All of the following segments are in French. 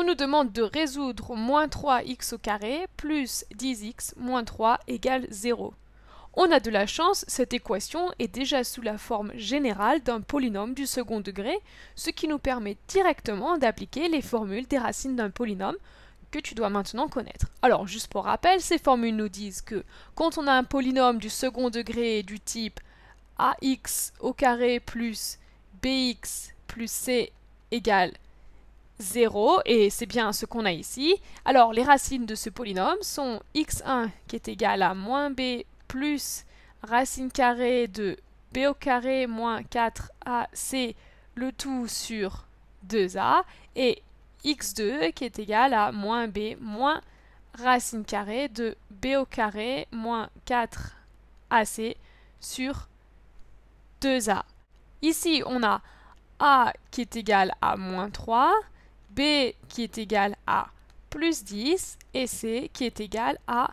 On nous demande de résoudre moins 3x au carré plus 10x moins 3 égale 0. On a de la chance, cette équation est déjà sous la forme générale d'un polynôme du second degré, ce qui nous permet directement d'appliquer les formules des racines d'un polynôme que tu dois maintenant connaître. Alors, juste pour rappel, ces formules nous disent que quand on a un polynôme du second degré du type ax au carré plus bx plus c égale 0, et c'est bien ce qu'on a ici. Alors les racines de ce polynôme sont x1 qui est égal à moins b plus racine carrée de b au carré moins 4ac, le tout sur 2a, et x2 qui est égal à moins b moins racine carrée de b au carré moins 4ac sur 2a. Ici, on a a qui est égal à moins 3, B qui est égal à plus 10 et C qui est égal à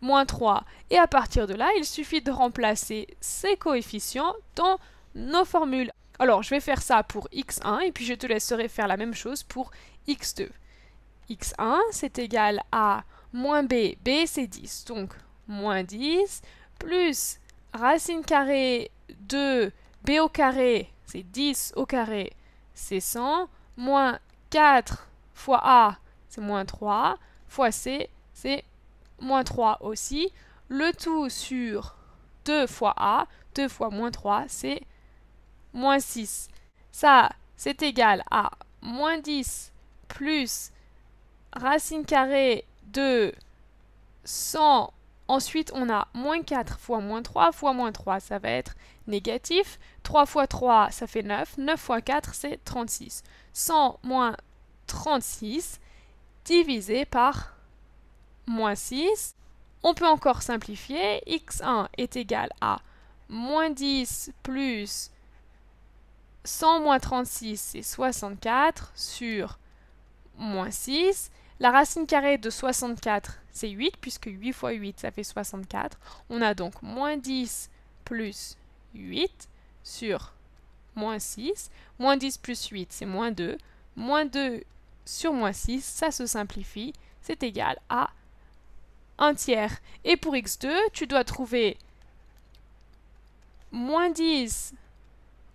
moins 3. Et à partir de là, il suffit de remplacer ces coefficients dans nos formules. Alors, je vais faire ça pour x1 et puis je te laisserai faire la même chose pour x2. x1, c'est égal à moins b. b, c'est 10. Donc, moins 10 plus racine carrée de b au carré, c'est 10 au carré, c'est 100, moins 4 fois A, c'est moins 3, fois C, c'est moins 3 aussi. Le tout sur 2 fois A, 2 fois moins 3, c'est moins 6. Ça, c'est égal à moins 10 plus racine carrée de 100 Ensuite, on a moins 4 fois moins 3 fois moins 3, ça va être négatif. 3 fois 3, ça fait 9. 9 fois 4, c'est 36. 100 moins 36 divisé par moins 6. On peut encore simplifier. x1 est égal à moins 10 plus 100 moins 36, c'est 64 sur moins 6 la racine carrée de 64, c'est 8, puisque 8 fois 8, ça fait 64. On a donc moins 10 plus 8 sur moins 6. Moins 10 plus 8, c'est moins 2. Moins 2 sur moins 6, ça se simplifie. C'est égal à 1 tiers. Et pour x2, tu dois trouver moins 10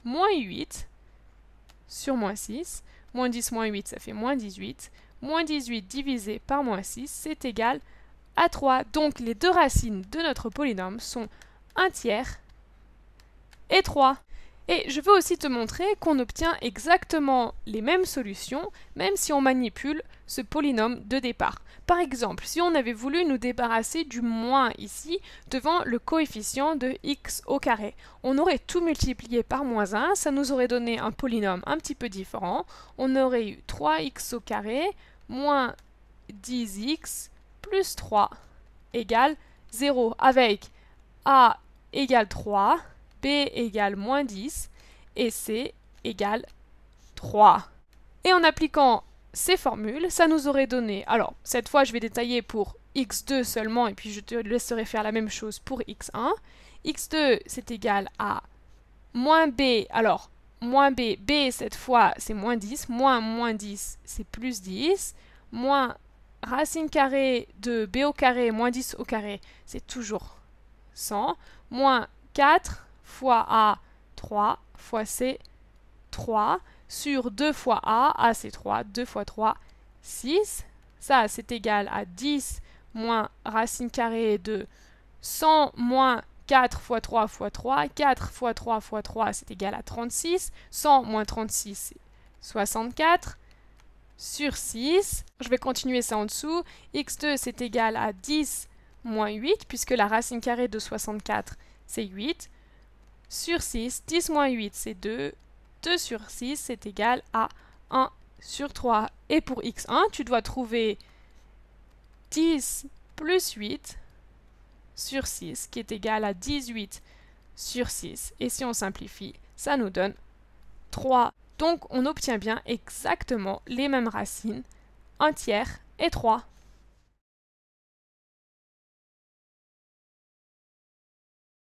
moins 8 sur moins 6. Moins 10 moins 8, ça fait moins 18 moins 18 divisé par moins 6, c'est égal à 3. Donc les deux racines de notre polynôme sont 1 tiers et 3. Et je veux aussi te montrer qu'on obtient exactement les mêmes solutions, même si on manipule ce polynôme de départ. Par exemple, si on avait voulu nous débarrasser du moins ici, devant le coefficient de x au carré, on aurait tout multiplié par moins 1, ça nous aurait donné un polynôme un petit peu différent, on aurait eu 3x au carré moins 10x plus 3 égale 0 avec A égale 3, B égale moins 10 et C égale 3. Et en appliquant ces formules, ça nous aurait donné, alors cette fois je vais détailler pour x2 seulement et puis je te laisserai faire la même chose pour x1. x2 c'est égal à moins b, alors moins b, b cette fois c'est moins 10, moins moins 10 c'est plus 10, moins racine carrée de b au carré moins 10 au carré c'est toujours 100, moins 4 fois a 3 fois c 3 sur 2 fois a, a c'est 3, 2 fois 3 6, ça c'est égal à 10 moins racine carrée de 100 moins 4 fois 3 fois 3, 4 fois 3 fois 3, c'est égal à 36. 100 moins 36, c'est 64 sur 6. Je vais continuer ça en dessous. x2, c'est égal à 10 moins 8, puisque la racine carrée de 64, c'est 8. Sur 6, 10 moins 8, c'est 2. 2 sur 6, c'est égal à 1 sur 3. Et pour x1, tu dois trouver 10 plus 8 sur 6 qui est égal à 18 sur 6. Et si on simplifie, ça nous donne 3. Donc on obtient bien exactement les mêmes racines, 1 tiers et 3.